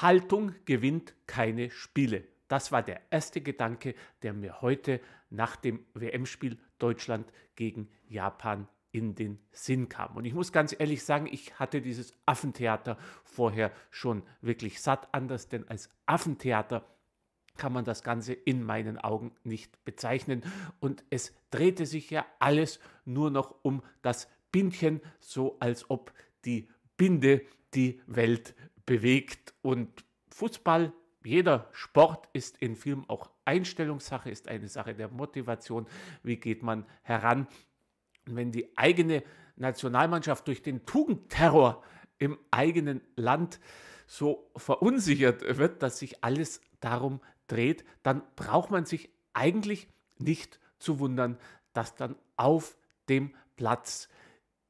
Haltung gewinnt keine Spiele. Das war der erste Gedanke, der mir heute nach dem WM-Spiel Deutschland gegen Japan in den Sinn kam. Und ich muss ganz ehrlich sagen, ich hatte dieses Affentheater vorher schon wirklich satt. Anders denn als Affentheater kann man das Ganze in meinen Augen nicht bezeichnen. Und es drehte sich ja alles nur noch um das Bindchen, so als ob die Binde die Welt bewegt. Und Fußball, jeder Sport ist in Film auch Einstellungssache, ist eine Sache der Motivation. Wie geht man heran? Und wenn die eigene Nationalmannschaft durch den Tugendterror im eigenen Land so verunsichert wird, dass sich alles darum dreht, dann braucht man sich eigentlich nicht zu wundern, dass dann auf dem Platz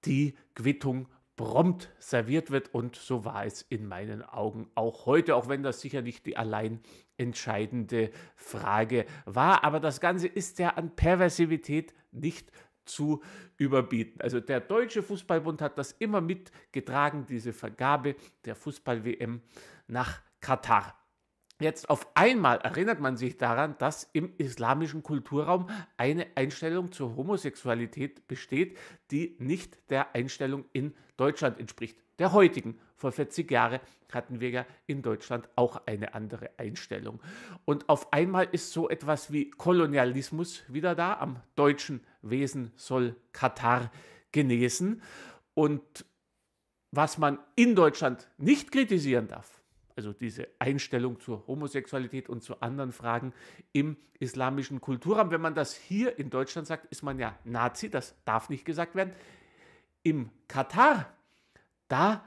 die Quittung prompt serviert wird. Und so war es in meinen Augen auch heute, auch wenn das sicher nicht die allein entscheidende Frage war. Aber das Ganze ist ja an Perversivität nicht zu überbieten. Also der Deutsche Fußballbund hat das immer mitgetragen, diese Vergabe der Fußball-WM nach Katar. Jetzt auf einmal erinnert man sich daran, dass im islamischen Kulturraum eine Einstellung zur Homosexualität besteht, die nicht der Einstellung in Deutschland entspricht, der heutigen. Vor 40 Jahren hatten wir ja in Deutschland auch eine andere Einstellung. Und auf einmal ist so etwas wie Kolonialismus wieder da. Am deutschen Wesen soll Katar genesen. Und was man in Deutschland nicht kritisieren darf, also diese Einstellung zur Homosexualität und zu anderen Fragen im islamischen Kulturraum. Wenn man das hier in Deutschland sagt, ist man ja Nazi, das darf nicht gesagt werden. Im Katar, da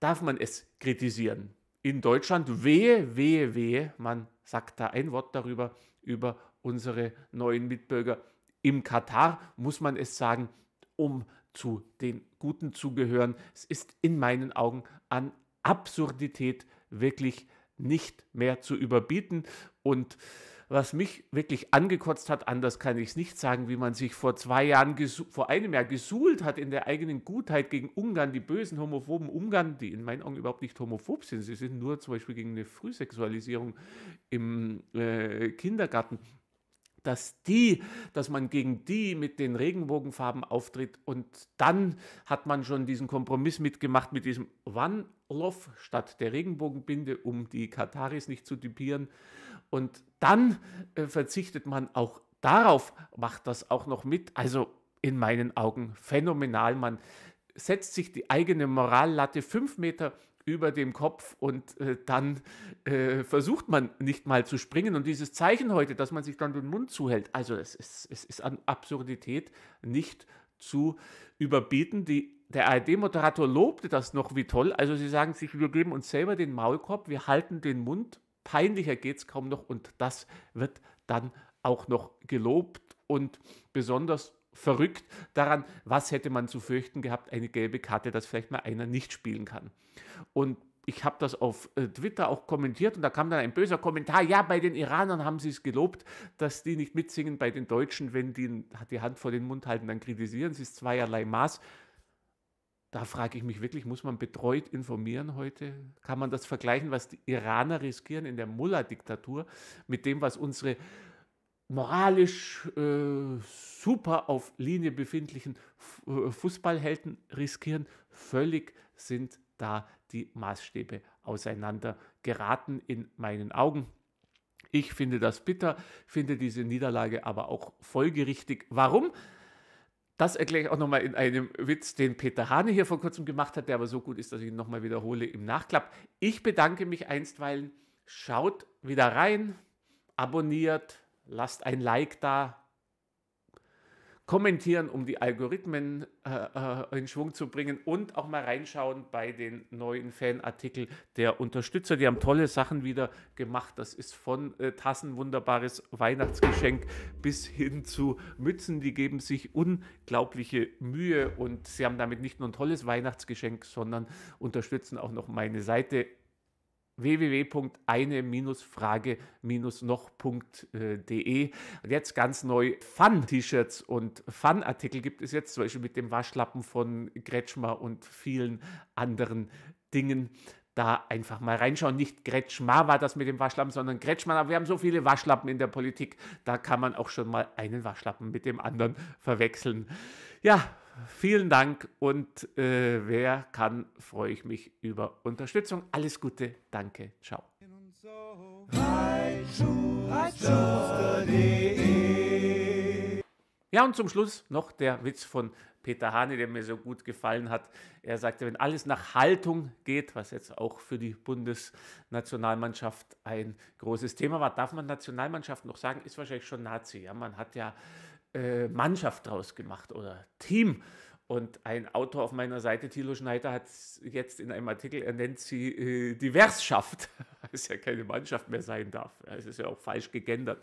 darf man es kritisieren. In Deutschland, wehe, wehe, wehe, man sagt da ein Wort darüber, über unsere neuen Mitbürger. Im Katar muss man es sagen, um zu den Guten zu gehören. Es ist in meinen Augen an Absurdität wirklich nicht mehr zu überbieten. Und was mich wirklich angekotzt hat, anders kann ich es nicht sagen, wie man sich vor zwei Jahren, vor einem Jahr gesuhlt hat in der eigenen Gutheit gegen Ungarn, die bösen homophoben Ungarn, die in meinen Augen überhaupt nicht homophob sind. Sie sind nur zum Beispiel gegen eine Frühsexualisierung im äh, Kindergarten dass die, dass man gegen die mit den Regenbogenfarben auftritt und dann hat man schon diesen Kompromiss mitgemacht mit diesem One Love statt der Regenbogenbinde, um die Kataris nicht zu typieren und dann äh, verzichtet man auch darauf, macht das auch noch mit. Also in meinen Augen phänomenal, man setzt sich die eigene Morallatte fünf Meter über dem Kopf und äh, dann äh, versucht man nicht mal zu springen. Und dieses Zeichen heute, dass man sich dann den Mund zuhält, also es ist, es ist an Absurdität nicht zu überbieten. Die, der ARD-Moderator lobte das noch wie toll. Also sie sagen sich, wir geben uns selber den Maulkorb, wir halten den Mund, peinlicher geht es kaum noch und das wird dann auch noch gelobt und besonders verrückt daran, was hätte man zu fürchten gehabt, eine gelbe Karte, dass vielleicht mal einer nicht spielen kann. Und ich habe das auf äh, Twitter auch kommentiert und da kam dann ein böser Kommentar, ja, bei den Iranern haben sie es gelobt, dass die nicht mitsingen, bei den Deutschen, wenn die die Hand vor den Mund halten, dann kritisieren sie es zweierlei Maß. Da frage ich mich wirklich, muss man betreut informieren heute? Kann man das vergleichen, was die Iraner riskieren in der Mullah-Diktatur, mit dem, was unsere moralisch äh, super auf Linie befindlichen äh, Fußballhelden riskieren. Völlig sind da die Maßstäbe auseinander geraten in meinen Augen. Ich finde das bitter, finde diese Niederlage aber auch folgerichtig. Warum? Das erkläre ich auch nochmal in einem Witz, den Peter Hane hier vor kurzem gemacht hat, der aber so gut ist, dass ich ihn nochmal wiederhole im Nachklapp. Ich bedanke mich einstweilen. Schaut wieder rein, abonniert, lasst ein Like da, kommentieren, um die Algorithmen äh, äh, in Schwung zu bringen und auch mal reinschauen bei den neuen Fanartikel der Unterstützer. Die haben tolle Sachen wieder gemacht. Das ist von äh, Tassen, wunderbares Weihnachtsgeschenk, bis hin zu Mützen. Die geben sich unglaubliche Mühe und sie haben damit nicht nur ein tolles Weihnachtsgeschenk, sondern unterstützen auch noch meine Seite www.eine-frage-noch.de. Und jetzt ganz neu Fun-T-Shirts und Fun-Artikel gibt es jetzt, zum Beispiel mit dem Waschlappen von Kretschmer und vielen anderen Dingen. Da einfach mal reinschauen. Nicht Gretschmar war das mit dem Waschlappen, sondern Gretschmann. Aber wir haben so viele Waschlappen in der Politik, da kann man auch schon mal einen Waschlappen mit dem anderen verwechseln. Ja, Vielen Dank und äh, wer kann, freue ich mich über Unterstützung. Alles Gute, danke, ciao. Ja, und zum Schluss noch der Witz von Peter Hane, der mir so gut gefallen hat. Er sagte, wenn alles nach Haltung geht, was jetzt auch für die Bundesnationalmannschaft ein großes Thema war, darf man Nationalmannschaft noch sagen, ist wahrscheinlich schon Nazi. Ja, man hat ja äh, Mannschaft draus gemacht oder Team. Und ein Autor auf meiner Seite, Thilo Schneider, hat jetzt in einem Artikel, er nennt sie äh, Diversschaft, was ja keine Mannschaft mehr sein darf. Es ist ja auch falsch gegendert.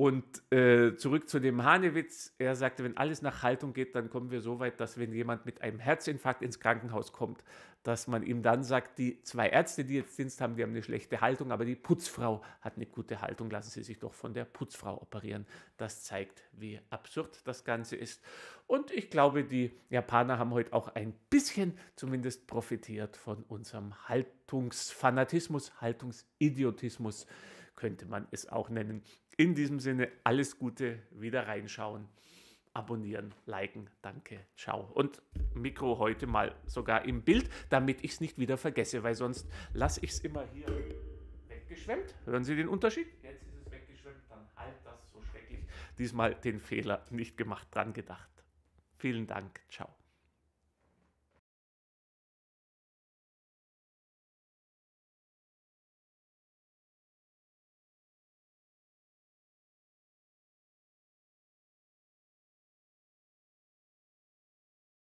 Und äh, zurück zu dem Hanewitz. Er sagte, wenn alles nach Haltung geht, dann kommen wir so weit, dass wenn jemand mit einem Herzinfarkt ins Krankenhaus kommt, dass man ihm dann sagt, die zwei Ärzte, die jetzt Dienst haben, die haben eine schlechte Haltung, aber die Putzfrau hat eine gute Haltung. Lassen Sie sich doch von der Putzfrau operieren. Das zeigt, wie absurd das Ganze ist. Und ich glaube, die Japaner haben heute auch ein bisschen zumindest profitiert von unserem Haltungsfanatismus, Haltungsidiotismus könnte man es auch nennen. In diesem Sinne, alles Gute, wieder reinschauen, abonnieren, liken, danke, ciao. Und Mikro heute mal sogar im Bild, damit ich es nicht wieder vergesse, weil sonst lasse ich es immer hier weggeschwemmt. Hören Sie den Unterschied? Jetzt ist es weggeschwemmt, dann halt das so schrecklich. Diesmal den Fehler nicht gemacht, dran gedacht. Vielen Dank, ciao.